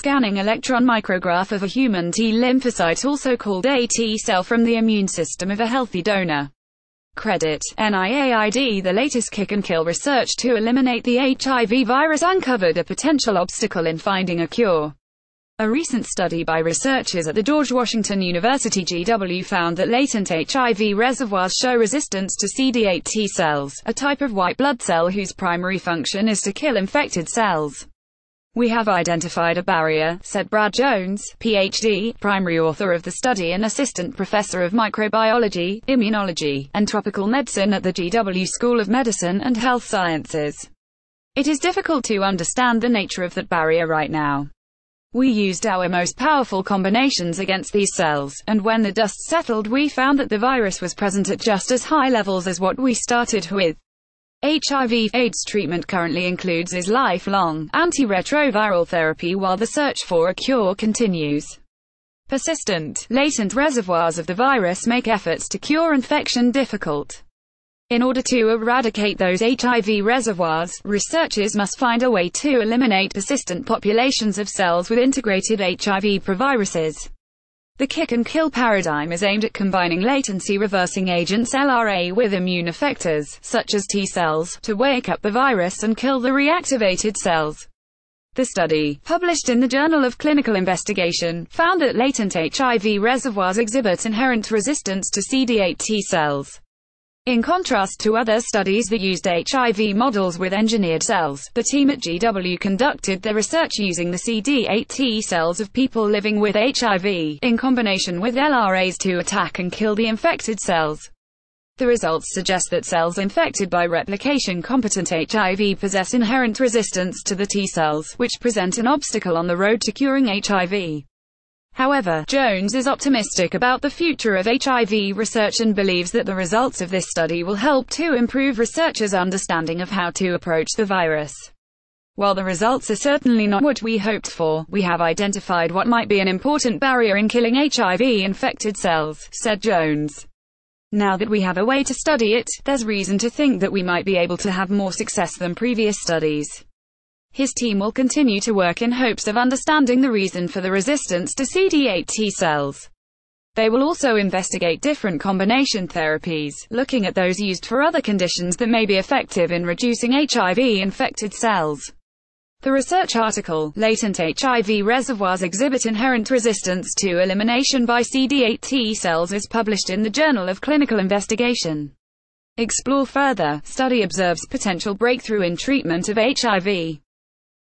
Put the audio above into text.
scanning electron micrograph of a human T lymphocyte also called a T cell from the immune system of a healthy donor. Credit, NIAID The latest kick and kill research to eliminate the HIV virus uncovered a potential obstacle in finding a cure. A recent study by researchers at the George Washington University GW found that latent HIV reservoirs show resistance to CD8 T cells, a type of white blood cell whose primary function is to kill infected cells. We have identified a barrier, said Brad Jones, PhD, primary author of the study and assistant professor of microbiology, immunology, and tropical medicine at the GW School of Medicine and Health Sciences. It is difficult to understand the nature of that barrier right now. We used our most powerful combinations against these cells, and when the dust settled we found that the virus was present at just as high levels as what we started with. HIV AIDS treatment currently includes is lifelong antiretroviral therapy while the search for a cure continues. Persistent, latent reservoirs of the virus make efforts to cure infection difficult. In order to eradicate those HIV reservoirs, researchers must find a way to eliminate persistent populations of cells with integrated HIV proviruses. The kick and kill paradigm is aimed at combining latency reversing agents LRA with immune effectors, such as T cells, to wake up the virus and kill the reactivated cells. The study, published in the Journal of Clinical Investigation, found that latent HIV reservoirs exhibit inherent resistance to CD8 T cells. In contrast to other studies that used HIV models with engineered cells, the team at GW conducted their research using the CD8 T cells of people living with HIV, in combination with LRAs to attack and kill the infected cells. The results suggest that cells infected by replication-competent HIV possess inherent resistance to the T cells, which present an obstacle on the road to curing HIV. However, Jones is optimistic about the future of HIV research and believes that the results of this study will help to improve researchers' understanding of how to approach the virus. While the results are certainly not what we hoped for, we have identified what might be an important barrier in killing HIV-infected cells, said Jones. Now that we have a way to study it, there's reason to think that we might be able to have more success than previous studies. His team will continue to work in hopes of understanding the reason for the resistance to CD8 T cells. They will also investigate different combination therapies, looking at those used for other conditions that may be effective in reducing HIV-infected cells. The research article, Latent HIV Reservoirs Exhibit Inherent Resistance to Elimination by CD8 T Cells is published in the Journal of Clinical Investigation. Explore further, study observes potential breakthrough in treatment of HIV.